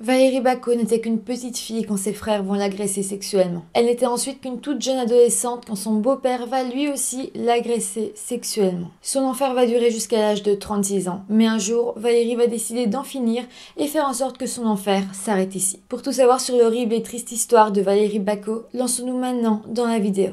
Valérie Bacot n'était qu'une petite fille quand ses frères vont l'agresser sexuellement. Elle n'était ensuite qu'une toute jeune adolescente quand son beau-père va lui aussi l'agresser sexuellement. Son enfer va durer jusqu'à l'âge de 36 ans, mais un jour, Valérie va décider d'en finir et faire en sorte que son enfer s'arrête ici. Pour tout savoir sur l'horrible et triste histoire de Valérie Bacot, lançons-nous maintenant dans la vidéo.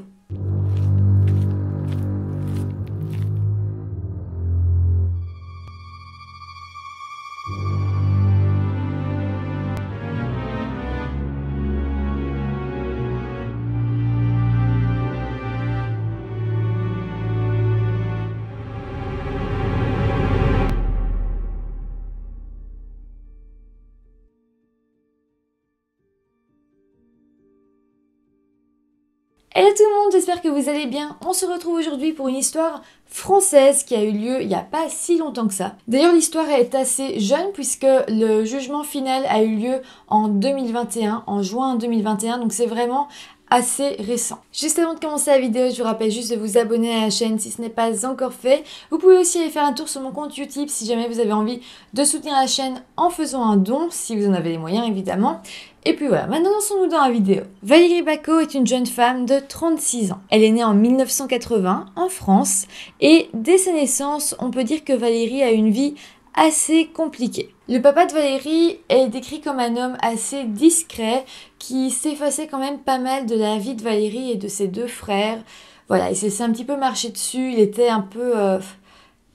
Hello tout le monde, j'espère que vous allez bien. On se retrouve aujourd'hui pour une histoire française qui a eu lieu il n'y a pas si longtemps que ça. D'ailleurs l'histoire est assez jeune puisque le jugement final a eu lieu en 2021, en juin 2021, donc c'est vraiment assez récent. Juste avant de commencer la vidéo, je vous rappelle juste de vous abonner à la chaîne si ce n'est pas encore fait. Vous pouvez aussi aller faire un tour sur mon compte YouTube si jamais vous avez envie de soutenir la chaîne en faisant un don, si vous en avez les moyens évidemment. Et puis voilà, maintenant lançons-nous dans la vidéo. Valérie Bacot est une jeune femme de 36 ans. Elle est née en 1980 en France et dès sa naissance, on peut dire que Valérie a une vie assez compliquée. Le papa de Valérie est décrit comme un homme assez discret qui s'effaçait quand même pas mal de la vie de Valérie et de ses deux frères. Voilà, il s'est un petit peu marché dessus, il était un peu euh,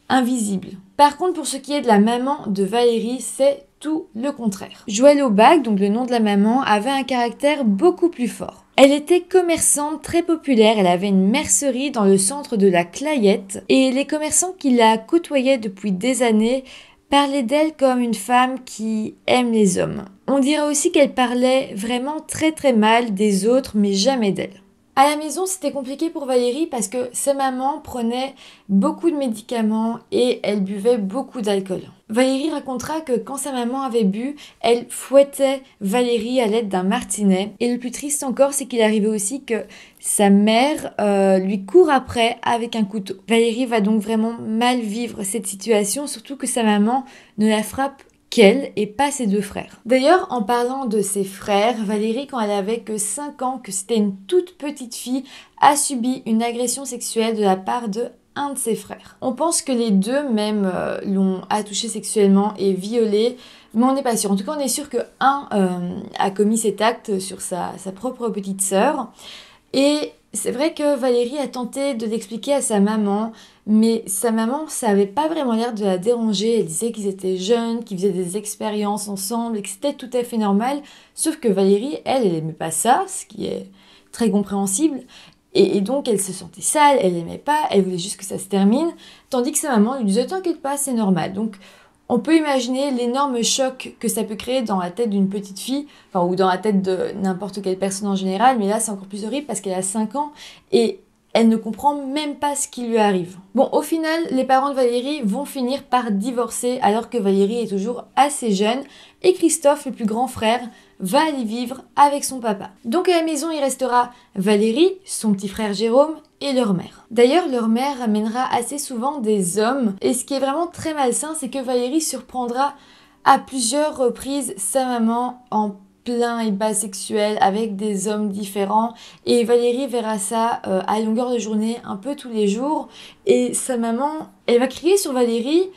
invisible. Par contre, pour ce qui est de la maman de Valérie, c'est le contraire. Joël Aubach, donc le nom de la maman, avait un caractère beaucoup plus fort. Elle était commerçante très populaire, elle avait une mercerie dans le centre de la Clayette et les commerçants qui la côtoyaient depuis des années parlaient d'elle comme une femme qui aime les hommes. On dirait aussi qu'elle parlait vraiment très très mal des autres, mais jamais d'elle. À la maison, c'était compliqué pour Valérie parce que sa maman prenait beaucoup de médicaments et elle buvait beaucoup d'alcool. Valérie racontera que quand sa maman avait bu, elle fouettait Valérie à l'aide d'un martinet. Et le plus triste encore, c'est qu'il arrivait aussi que sa mère euh, lui court après avec un couteau. Valérie va donc vraiment mal vivre cette situation, surtout que sa maman ne la frappe qu'elle et pas ses deux frères. D'ailleurs, en parlant de ses frères, Valérie, quand elle avait que 5 ans, que c'était une toute petite fille, a subi une agression sexuelle de la part de un de ses frères. On pense que les deux même euh, l'ont attouchée sexuellement et violée, mais on n'est pas sûr. En tout cas, on est sûr que un euh, a commis cet acte sur sa, propre petite sœur. Et c'est vrai que Valérie a tenté de l'expliquer à sa maman, mais sa maman, ça n'avait pas vraiment l'air de la déranger. Elle disait qu'ils étaient jeunes, qu'ils faisaient des expériences ensemble et que c'était tout à fait normal. Sauf que Valérie, elle, elle n'aimait pas ça, ce qui est très compréhensible. Et, donc, elle se sentait sale, elle n'aimait pas, elle voulait juste que ça se termine. Tandis que sa maman lui disait T'inquiète pas, c'est normal. Donc, on peut imaginer l'énorme choc que ça peut créer dans la tête d'une petite fille, enfin, ou dans la tête de n'importe quelle personne en général, mais là c'est encore plus horrible parce qu'elle a 5 ans et elle ne comprend même pas ce qui lui arrive. Bon, au final, les parents de Valérie vont finir par divorcer alors que Valérie est toujours assez jeune et Christophe, le plus grand frère, va aller vivre avec son papa. Donc à la maison, il restera Valérie, son petit frère Jérôme et leur mère. D'ailleurs, leur mère amènera assez souvent des hommes, et ce qui est vraiment très malsain, c'est que Valérie surprendra à plusieurs reprises sa maman en plein et bas sexuel avec des hommes différents et Valérie verra ça euh, à longueur de journée un peu tous les jours et sa maman elle va crier sur Valérie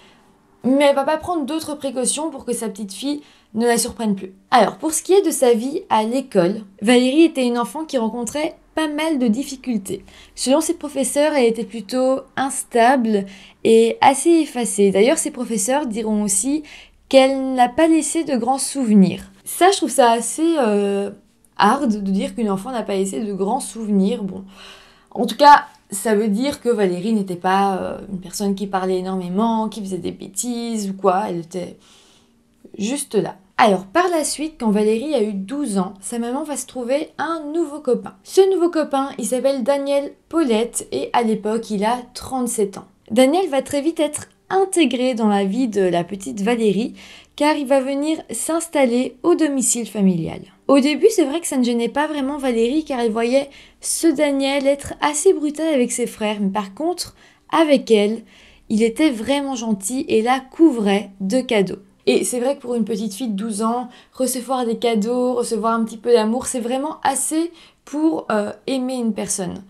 mais elle va pas prendre d'autres précautions pour que sa petite fille ne la surprennent plus. Alors, pour ce qui est de sa vie à l'école, Valérie était une enfant qui rencontrait pas mal de difficultés. Selon ses professeurs, elle était plutôt instable et assez effacée. D'ailleurs, ses professeurs diront aussi qu'elle n'a pas laissé de grands souvenirs. Ça, je trouve ça assez euh, hard de dire qu'une enfant n'a pas laissé de grands souvenirs. Bon, en tout cas, ça veut dire que Valérie n'était pas euh, une personne qui parlait énormément, qui faisait des bêtises ou quoi. Elle était juste là. Alors par la suite, quand Valérie a eu 12 ans, sa maman va se trouver un nouveau copain. Ce nouveau copain, il s'appelle Daniel Paulette et à l'époque, il a 37 ans. Daniel va très vite être intégré dans la vie de la petite Valérie car il va venir s'installer au domicile familial. Au début, c'est vrai que ça ne gênait pas vraiment Valérie car elle voyait ce Daniel être assez brutal avec ses frères, mais par contre, avec elle, il était vraiment gentil et la couvrait de cadeaux. Et c'est vrai que pour une petite fille de 12 ans, recevoir des cadeaux, recevoir un petit peu d'amour, c'est vraiment assez pour euh, aimer une personne.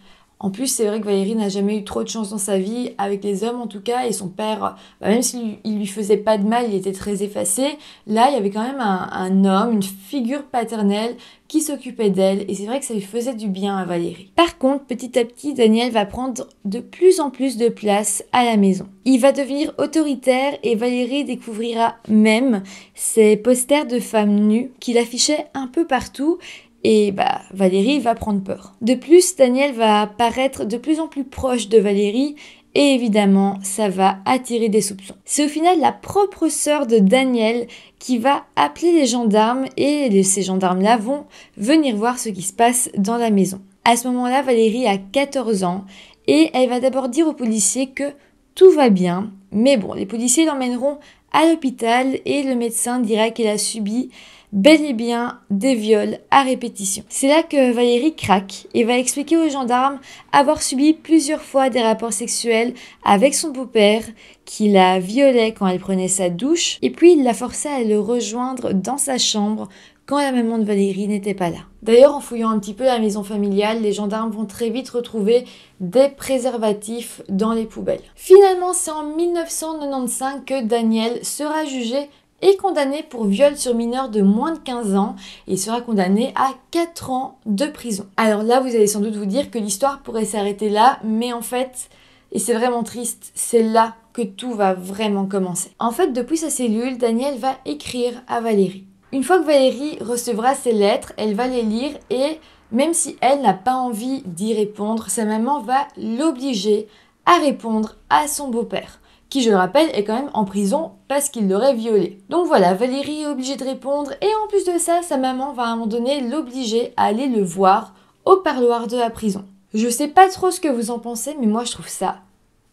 En plus, c'est vrai que Valérie n'a jamais eu trop de chance dans sa vie, avec les hommes en tout cas, et son père, bah, même s'il lui, lui faisait pas de mal, il était très effacé. Là, il y avait quand même un, un homme, une figure paternelle qui s'occupait d'elle, et c'est vrai que ça lui faisait du bien à Valérie. Par contre, petit à petit, Daniel va prendre de plus en plus de place à la maison. Il va devenir autoritaire et Valérie découvrira même ses posters de femmes nues qu'il affichait un peu partout et bah, Valérie va prendre peur. De plus, Daniel va paraître de plus en plus proche de Valérie et évidemment, ça va attirer des soupçons. C'est au final la propre sœur de Daniel qui va appeler les gendarmes et ces gendarmes-là vont venir voir ce qui se passe dans la maison. À ce moment-là, Valérie a 14 ans et elle va d'abord dire aux policiers que tout va bien, mais bon, les policiers l'emmèneront à l'hôpital et le médecin dira qu'elle a subi bel et bien des viols à répétition. C'est là que Valérie craque et va expliquer aux gendarmes avoir subi plusieurs fois des rapports sexuels avec son beau-père qui la violait quand elle prenait sa douche et puis il la forçait à le rejoindre dans sa chambre quand la maman de Valérie n'était pas là. D'ailleurs, en fouillant un petit peu la maison familiale, les gendarmes vont très vite retrouver des préservatifs dans les poubelles. Finalement, c'est en 1995 que Daniel sera jugé est condamné pour viol sur mineur de moins de 15 ans et sera condamné à 4 ans de prison. Alors là, vous allez sans doute vous dire que l'histoire pourrait s'arrêter là, mais en fait, et c'est vraiment triste, c'est là que tout va vraiment commencer. En fait, depuis sa cellule, Daniel va écrire à Valérie. Une fois que Valérie recevra ses lettres, elle va les lire et même si elle n'a pas envie d'y répondre, sa maman va l'obliger à répondre à son beau-père qui, je le rappelle, est quand même en prison parce qu'il l'aurait violée. Donc voilà, Valérie est obligée de répondre et en plus de ça, sa maman va à un moment donné l'obliger à aller le voir au parloir de la prison. Je sais pas trop ce que vous en pensez, mais moi je trouve ça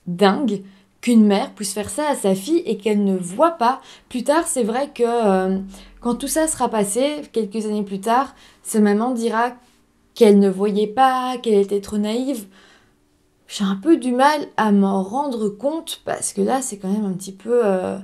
dingue qu'une mère puisse faire ça à sa fille et qu'elle ne voit pas. Plus tard, c'est vrai que euh, quand tout ça sera passé, quelques années plus tard, sa maman dira qu'elle ne voyait pas, qu'elle était trop naïve j'ai un peu du mal à m'en rendre compte parce que là, c'est quand même un petit peu, euh,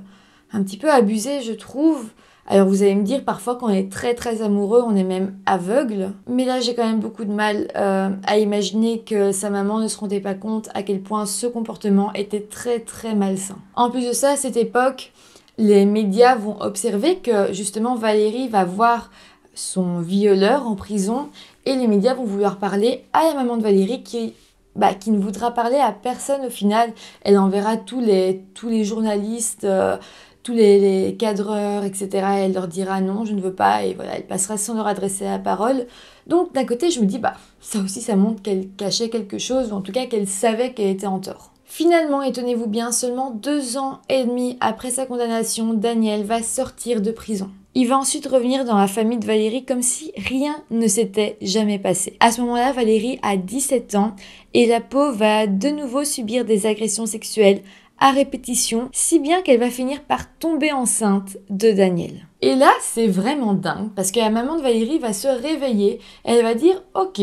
un petit peu abusé, je trouve. Alors vous allez me dire parfois qu'on est très très amoureux, on est même aveugle. Mais là j'ai quand même beaucoup de mal euh, à imaginer que sa maman ne se rendait pas compte à quel point ce comportement était très très malsain. En plus de ça, à cette époque, les médias vont observer que justement Valérie va voir son violeur en prison et les médias vont vouloir parler à la maman de Valérie qui bah, qui ne voudra parler à personne au final. Elle enverra tous les, tous les journalistes, euh, tous les, cadreurs, etc. elle leur dira non, je ne veux pas, et voilà, elle passera sans leur adresser la parole. Donc d'un côté, je me dis, bah, ça aussi, ça montre qu'elle cachait quelque chose, ou en tout cas qu'elle savait qu'elle était en tort. Finalement, étonnez-vous bien, seulement deux ans et demi après sa condamnation, Daniel va sortir de prison. Il va ensuite revenir dans la famille de Valérie comme si rien ne s'était jamais passé. À ce moment-là, Valérie a 17 ans et la peau va de nouveau subir des agressions sexuelles à répétition, si bien qu'elle va finir par tomber enceinte de Daniel. Et là, c'est vraiment dingue parce que la maman de Valérie va se réveiller, elle va dire OK,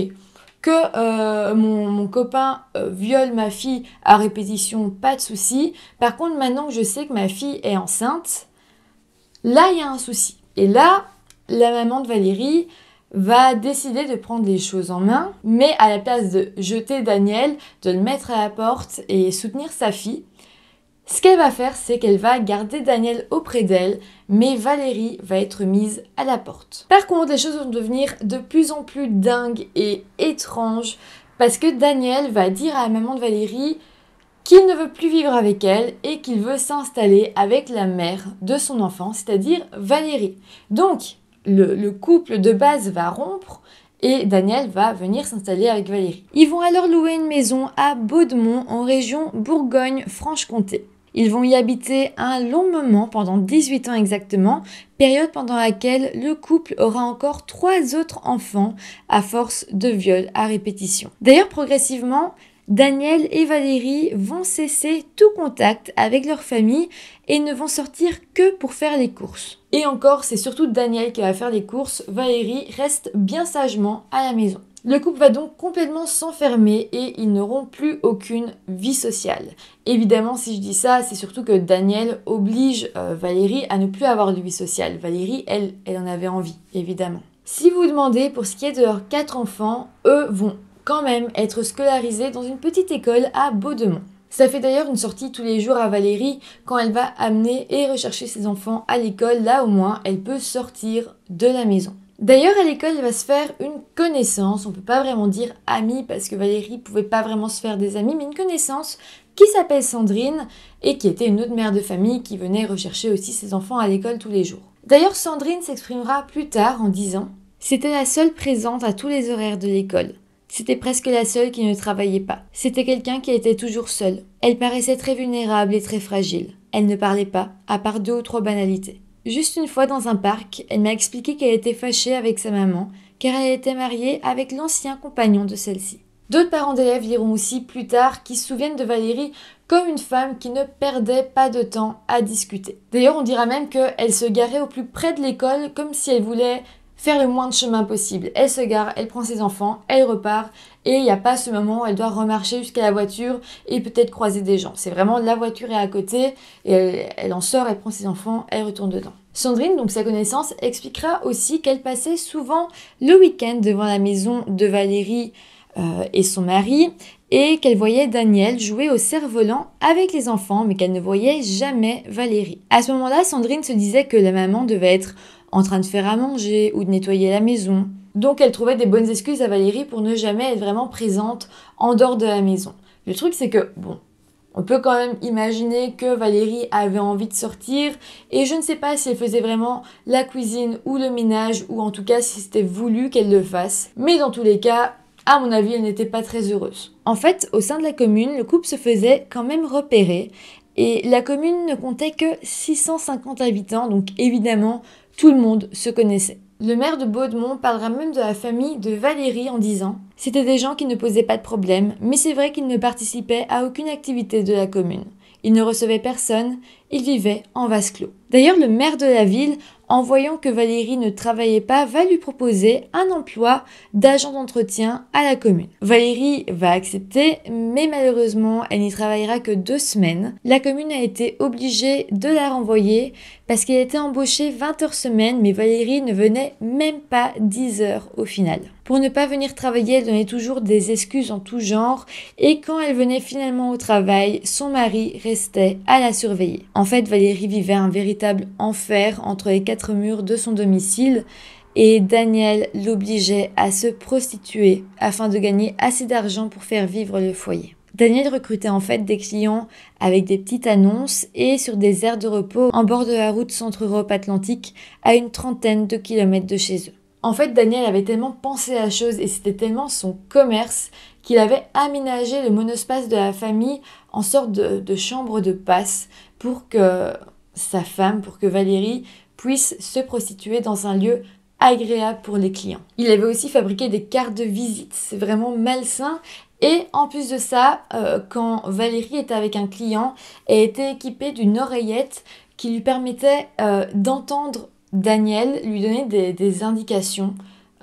que euh, mon, copain euh, viole ma fille à répétition, pas de souci. Par contre, maintenant que je sais que ma fille est enceinte, là, il y a un souci. Et là, la maman de Valérie va décider de prendre les choses en main, mais à la place de jeter Daniel, de le mettre à la porte et soutenir sa fille, ce qu'elle va faire, c'est qu'elle va garder Daniel auprès d'elle, mais Valérie va être mise à la porte. Par contre, les choses vont devenir de plus en plus dingues et étranges, parce que Daniel va dire à la maman de Valérie qu'il ne veut plus vivre avec elle et qu'il veut s'installer avec la mère de son enfant, c'est-à-dire Valérie. Donc, le, couple de base va rompre et Daniel va venir s'installer avec Valérie. Ils vont alors louer une maison à Baudemont en région Bourgogne-Franche-Comté. Ils vont y habiter un long moment, pendant 18 ans exactement, période pendant laquelle le couple aura encore trois autres enfants à force de viols à répétition. D'ailleurs, progressivement, Daniel et Valérie vont cesser tout contact avec leur famille et ne vont sortir que pour faire les courses. Et encore, c'est surtout Daniel qui va faire les courses, Valérie reste bien sagement à la maison. Le couple va donc complètement s'enfermer et ils n'auront plus aucune vie sociale. Évidemment, si je dis ça, c'est surtout que Daniel oblige euh, Valérie à ne plus avoir de vie sociale. Valérie, elle, elle en avait envie, évidemment. Si vous demandez pour ce qui est de leurs quatre enfants, eux vont quand même être scolarisée dans une petite école à Beaudemont. Ça fait d'ailleurs une sortie tous les jours à Valérie quand elle va amener et rechercher ses enfants à l'école, là au moins elle peut sortir de la maison. D'ailleurs, à l'école, elle va se faire une connaissance, on peut pas vraiment dire amie parce que Valérie pouvait pas vraiment se faire des amis, mais une connaissance qui s'appelle Sandrine et qui était une autre mère de famille qui venait rechercher aussi ses enfants à l'école tous les jours. D'ailleurs, Sandrine s'exprimera plus tard en disant C'était la seule présente à tous les horaires de l'école. C'était presque la seule qui ne travaillait pas. C'était quelqu'un qui était toujours seul. Elle paraissait très vulnérable et très fragile. Elle ne parlait pas, à part deux ou trois banalités. Juste une fois dans un parc, elle m'a expliqué qu'elle était fâchée avec sa maman, car elle était mariée avec l'ancien compagnon de celle-ci. D'autres parents d'élèves liront aussi plus tard qui se souviennent de Valérie comme une femme qui ne perdait pas de temps à discuter. D'ailleurs, on dira même qu'elle se garait au plus près de l'école comme si elle voulait faire le moins de chemin possible. Elle se gare, elle prend ses enfants, elle repart, et il n'y a pas ce moment où elle doit remarcher jusqu'à la voiture et peut-être croiser des gens. C'est vraiment la voiture est à côté, et elle, en sort, elle prend ses enfants, elle retourne dedans. Sandrine, donc sa connaissance, expliquera aussi qu'elle passait souvent le week-end devant la maison de Valérie euh, et son mari et qu'elle voyait Daniel jouer au cerf-volant avec les enfants mais qu'elle ne voyait jamais Valérie. À ce moment-là, Sandrine se disait que la maman devait être en train de faire à manger ou de nettoyer la maison. Donc elle trouvait des bonnes excuses à Valérie pour ne jamais être vraiment présente en dehors de la maison. Le truc c'est que, bon, on peut quand même imaginer que Valérie avait envie de sortir et je ne sais pas si elle faisait vraiment la cuisine ou le ménage ou en tout cas si c'était voulu qu'elle le fasse. Mais dans tous les cas, à mon avis, elle n'était pas très heureuse. En fait, au sein de la commune, le couple se faisait quand même repérer et la commune ne comptait que 650 habitants, donc évidemment, tout le monde se connaissait. Le maire de Baudemont parlera même de la famille de Valérie en disant C'était des gens qui ne posaient pas de problème, mais c'est vrai qu'ils ne participaient à aucune activité de la commune. Ils ne recevaient personne, ils vivaient en vase clos. D'ailleurs, le maire de la ville en voyant que Valérie ne travaillait pas, va lui proposer un emploi d'agent d'entretien à la commune. Valérie va accepter, mais malheureusement, elle n'y travaillera que deux semaines. La commune a été obligée de la renvoyer parce qu'elle était embauchée 20 heures semaine, mais Valérie ne venait même pas 10 heures au final. Pour ne pas venir travailler, elle donnait toujours des excuses en tout genre et quand elle venait finalement au travail, son mari restait à la surveiller. En fait, Valérie vivait un véritable enfer entre les quatre murs de son domicile et Daniel l'obligeait à se prostituer afin de gagner assez d'argent pour faire vivre le foyer. Daniel recrutait en fait des clients avec des petites annonces et sur des aires de repos en bord de la route Centre-Europe Atlantique à une trentaine de kilomètres de chez eux. En fait, Daniel avait tellement pensé à la chose et c'était tellement son commerce qu'il avait aménagé le monospace de la famille en sorte de, chambre de passe pour que sa femme, pour que Valérie puisse se prostituer dans un lieu agréable pour les clients. Il avait aussi fabriqué des cartes de visite, c'est vraiment malsain. Et en plus de ça, euh, quand Valérie était avec un client, elle était équipée d'une oreillette qui lui permettait euh, d'entendre Daniel lui donnait des, indications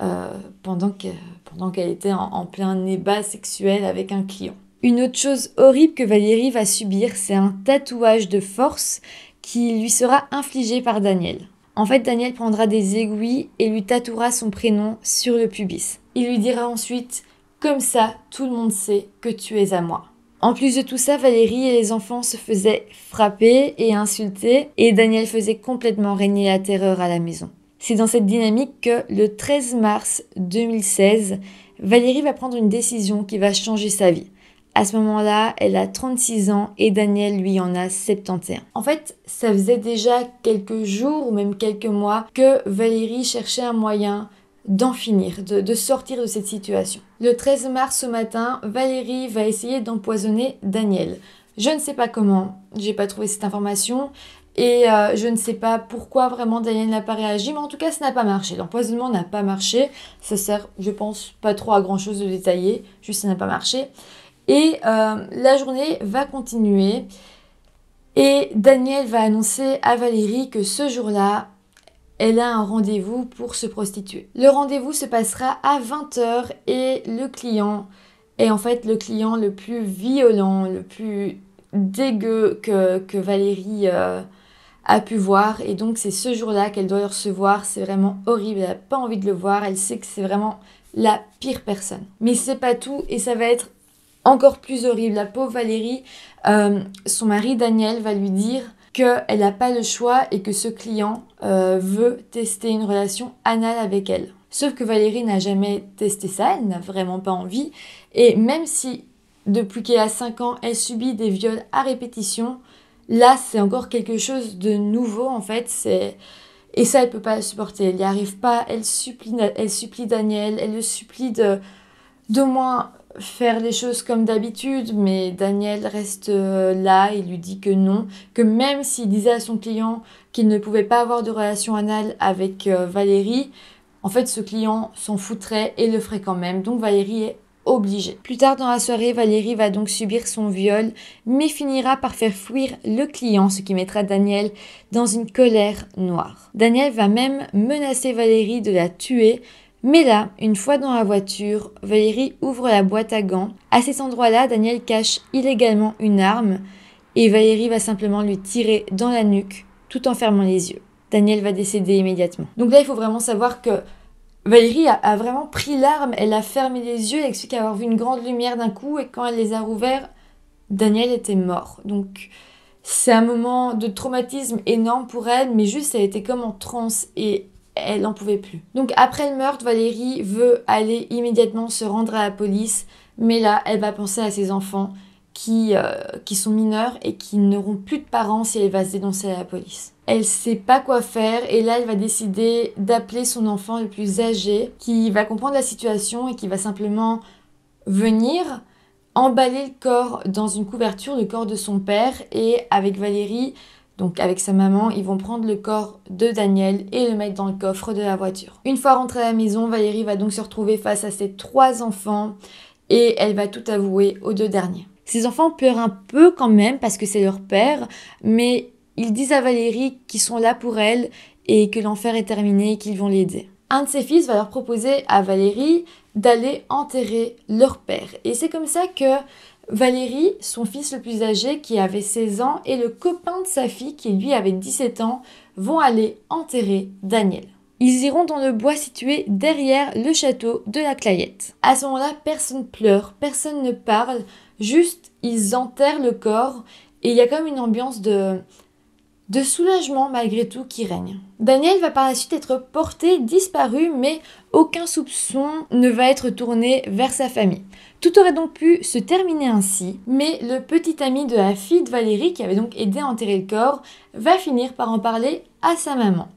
euh, pendant qu'elle était en, plein débat sexuel avec un client. Une autre chose horrible que Valérie va subir, c'est un tatouage de force qui lui sera infligé par Daniel. En fait, Daniel prendra des aiguilles et lui tatouera son prénom sur le pubis. Il lui dira ensuite Comme ça, tout le monde sait que tu es à moi. En plus de tout ça, Valérie et les enfants se faisaient frapper et insulter, et Daniel faisait complètement régner la terreur à la maison. C'est dans cette dynamique que, le 13 mars 2016, Valérie va prendre une décision qui va changer sa vie. À ce moment-là, elle a 36 ans et Daniel, lui, en a 71. En fait, ça faisait déjà quelques jours ou même quelques mois que Valérie cherchait un moyen d'en finir, de, sortir de cette situation. Le 13 mars ce matin, Valérie va essayer d'empoisonner Daniel. Je ne sais pas comment, j'ai pas trouvé cette information et euh, je ne sais pas pourquoi vraiment Daniel n'a pas réagi, mais en tout cas ça n'a pas marché. L'empoisonnement n'a pas marché, ça sert je pense pas trop à grand chose de détailler, juste ça n'a pas marché. Et euh, la journée va continuer et Daniel va annoncer à Valérie que ce jour-là, elle a un rendez-vous pour se prostituer. Le rendez-vous se passera à 20h et le client est en fait le client le plus violent, le plus dégueu que, Valérie euh, a pu voir. Et donc c'est ce jour-là qu'elle doit le recevoir. C'est vraiment horrible, elle n'a pas envie de le voir. Elle sait que c'est vraiment la pire personne. Mais c'est pas tout et ça va être encore plus horrible. La pauvre Valérie, euh, son mari Daniel va lui dire qu'elle n'a pas le choix et que ce client euh, veut tester une relation anale avec elle. Sauf que Valérie n'a jamais testé ça, elle n'a vraiment pas envie. Et même si depuis qu'elle a 5 ans, elle subit des viols à répétition, là c'est encore quelque chose de nouveau en fait. Et ça, elle peut pas le supporter, elle n'y arrive pas, elle supplie, elle supplie Daniel, elle le supplie de d'au moins faire les choses comme d'habitude, mais Daniel reste euh, là et lui dit que non, que même s'il disait à son client qu'il ne pouvait pas avoir de relation anale avec euh, Valérie, en fait ce client s'en foutrait et le ferait quand même. Donc Valérie est obligée. Plus tard dans la soirée, Valérie va donc subir son viol, mais finira par faire fuir le client, ce qui mettra Daniel dans une colère noire. Daniel va même menacer Valérie de la tuer mais là, une fois dans la voiture, Valérie ouvre la boîte à gants. À cet endroit-là, Daniel cache illégalement une arme et Valérie va simplement lui tirer dans la nuque tout en fermant les yeux. Daniel va décéder immédiatement. Donc là, il faut vraiment savoir que Valérie a, vraiment pris l'arme, elle a fermé les yeux, elle explique avoir vu une grande lumière d'un coup et quand elle les a rouverts, Daniel était mort. Donc c'est un moment de traumatisme énorme pour elle, mais juste elle était comme en transe et elle n'en pouvait plus. Donc après le meurtre, Valérie veut aller immédiatement se rendre à la police, mais là, elle va penser à ses enfants qui, euh, qui sont mineurs et qui n'auront plus de parents si elle va se dénoncer à la police. Elle ne sait pas quoi faire et là elle va décider d'appeler son enfant le plus âgé qui va comprendre la situation et qui va simplement venir emballer le corps dans une couverture, le corps de son père et avec Valérie donc avec sa maman, ils vont prendre le corps de Daniel et le mettre dans le coffre de la voiture. Une fois rentrée à la maison, Valérie va donc se retrouver face à ses trois enfants et elle va tout avouer aux deux derniers. Ses enfants pleurent un peu quand même parce que c'est leur père, mais ils disent à Valérie qu'ils sont là pour elle et que l'enfer est terminé et qu'ils vont l'aider. Un de ses fils va leur proposer à Valérie d'aller enterrer leur père. Et c'est comme ça que Valérie, son fils le plus âgé qui avait 16 ans, et le copain de sa fille qui lui avait 17 ans vont aller enterrer Daniel. Ils iront dans le bois situé derrière le château de la Clayette. À ce moment-là, personne pleure, personne ne parle, juste ils enterrent le corps et il y a comme une ambiance de de soulagement malgré tout qui règne. Daniel va par la suite être porté disparu, mais aucun soupçon ne va être tourné vers sa famille. Tout aurait donc pu se terminer ainsi, mais le petit ami de la fille de Valérie, qui avait donc aidé à enterrer le corps, va finir par en parler à sa maman.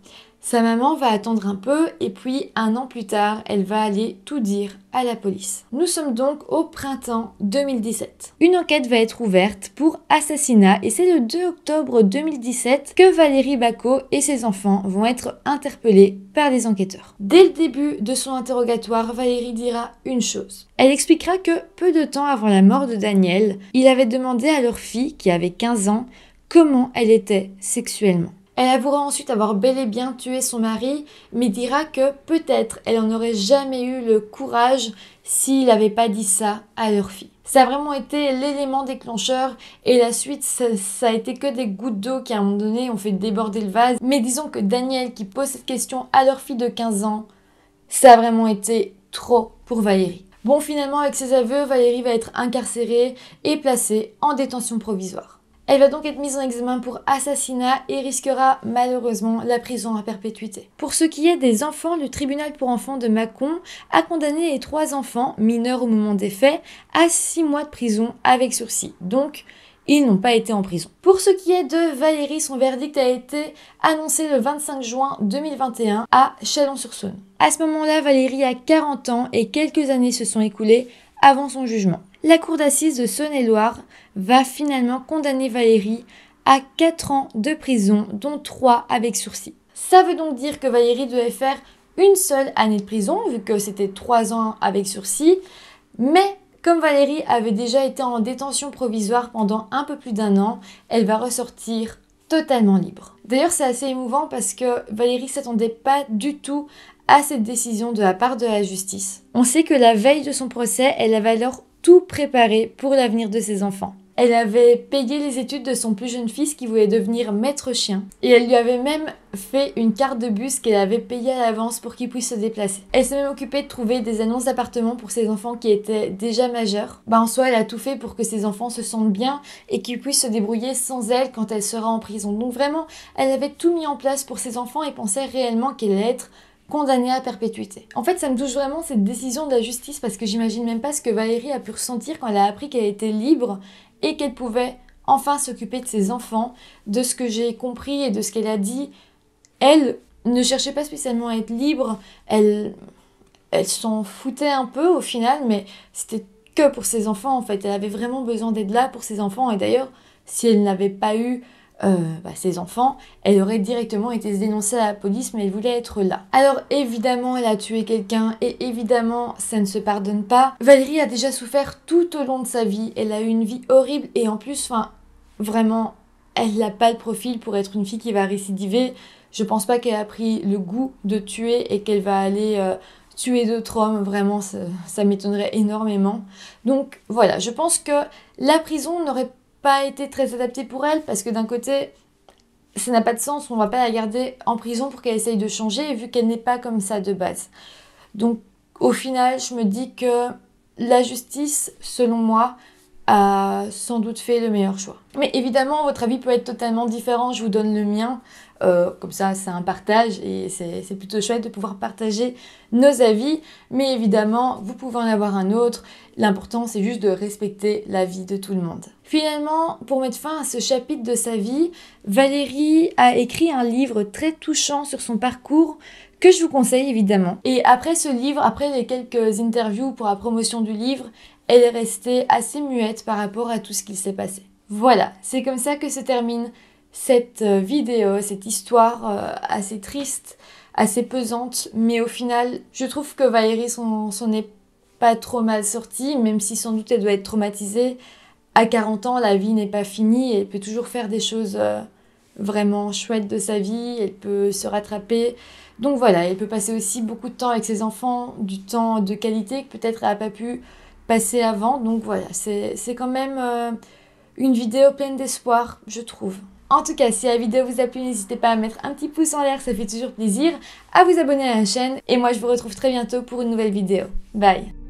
Sa maman va attendre un peu et puis un an plus tard, elle va aller tout dire à la police. Nous sommes donc au printemps 2017. Une enquête va être ouverte pour assassinat et c'est le 2 octobre 2017 que Valérie Bacot et ses enfants vont être interpellés par des enquêteurs. Dès le début de son interrogatoire, Valérie dira une chose. Elle expliquera que peu de temps avant la mort de Daniel, il avait demandé à leur fille, qui avait 15 ans, comment elle était sexuellement. Elle avouera ensuite avoir bel et bien tué son mari, mais dira que peut-être elle n'en aurait jamais eu le courage s'il n'avait pas dit ça à leur fille. Ça a vraiment été l'élément déclencheur et la suite, ça, ça, a été que des gouttes d'eau qui à un moment donné ont fait déborder le vase. Mais disons que Daniel qui pose cette question à leur fille de 15 ans, ça a vraiment été trop pour Valérie. Bon, finalement, avec ses aveux, Valérie va être incarcérée et placée en détention provisoire. Elle va donc être mise en examen pour assassinat et risquera malheureusement la prison à perpétuité. Pour ce qui est des enfants, le tribunal pour enfants de Mâcon a condamné les trois enfants, mineurs au moment des faits, à six mois de prison avec sursis. Donc, ils n'ont pas été en prison. Pour ce qui est de Valérie, son verdict a été annoncé le 25 juin 2021 à Chalon-sur-Saône. À ce moment-là, Valérie a 40 ans et quelques années se sont écoulées avant son jugement. La cour d'assises de Saône-et-Loire va finalement condamner Valérie à 4 ans de prison, dont 3 avec sursis. Ça veut donc dire que Valérie devait faire une seule année de prison, vu que c'était 3 ans avec sursis, mais comme Valérie avait déjà été en détention provisoire pendant un peu plus d'un an, elle va ressortir totalement libre. D'ailleurs, c'est assez émouvant parce que Valérie s'attendait pas du tout à cette décision de la part de la justice. On sait que la veille de son procès, elle avait alors tout préparé pour l'avenir de ses enfants. Elle avait payé les études de son plus jeune fils qui voulait devenir maître chien. Et elle lui avait même fait une carte de bus qu'elle avait payée à l'avance pour qu'il puisse se déplacer. Elle s'est même occupée de trouver des annonces d'appartements pour ses enfants qui étaient déjà majeurs. Bah en soi, elle a tout fait pour que ses enfants se sentent bien et qu'ils puissent se débrouiller sans elle quand elle sera en prison. Donc vraiment, elle avait tout mis en place pour ses enfants et pensait réellement qu'elle allait être condamnée à perpétuité. En fait, ça me touche vraiment cette décision de la justice parce que j'imagine même pas ce que Valérie a pu ressentir quand elle a appris qu'elle était libre et qu'elle pouvait enfin s'occuper de ses enfants. De ce que j'ai compris et de ce qu'elle a dit, elle ne cherchait pas spécialement à être libre, elle, elle s'en foutait un peu au final, mais c'était que pour ses enfants en fait. Elle avait vraiment besoin d'être là pour ses enfants et d'ailleurs, si elle n'avait pas eu ses euh, bah, enfants, elle aurait directement été dénoncée à la police, mais elle voulait être là. Alors évidemment, elle a tué quelqu'un et évidemment, ça ne se pardonne pas. Valérie a déjà souffert tout au long de sa vie. Elle a eu une vie horrible et en plus, enfin, vraiment, elle n'a pas de profil pour être une fille qui va récidiver. Je pense pas qu'elle a pris le goût de tuer et qu'elle va aller euh, tuer d'autres hommes. Vraiment, ça, ça m'étonnerait énormément. Donc voilà, je pense que la prison n'aurait pas été très adapté pour elle parce que d'un côté, ça n'a pas de sens, on va pas la garder en prison pour qu'elle essaye de changer vu qu'elle n'est pas comme ça de base. Donc au final, je me dis que la justice, selon moi, a sans doute fait le meilleur choix. Mais évidemment, votre avis peut être totalement différent, je vous donne le mien. Euh, comme ça, c'est un partage et c'est plutôt chouette de pouvoir partager nos avis. Mais évidemment, vous pouvez en avoir un autre. L'important, c'est juste de respecter l'avis de tout le monde. Finalement, pour mettre fin à ce chapitre de sa vie, Valérie a écrit un livre très touchant sur son parcours que je vous conseille évidemment. Et après ce livre, après les quelques interviews pour la promotion du livre, elle est restée assez muette par rapport à tout ce qu'il s'est passé. Voilà, c'est comme ça que se termine cette euh, vidéo, cette histoire euh, assez triste, assez pesante, mais au final, je trouve que Valérie s'en est pas trop mal sortie, même si sans doute elle doit être traumatisée. À 40 ans, la vie n'est pas finie elle peut toujours faire des choses euh, vraiment chouettes de sa vie, elle peut se rattraper. Donc voilà, elle peut passer aussi beaucoup de temps avec ses enfants, du temps de qualité que peut-être elle n'a pas pu passer avant. Donc voilà, c'est quand même une vidéo pleine d'espoir, je trouve. En tout cas, si la vidéo vous a plu, n'hésitez pas à mettre un petit pouce en l'air, ça fait toujours plaisir, à vous abonner à la chaîne, et moi je vous retrouve très bientôt pour une nouvelle vidéo. Bye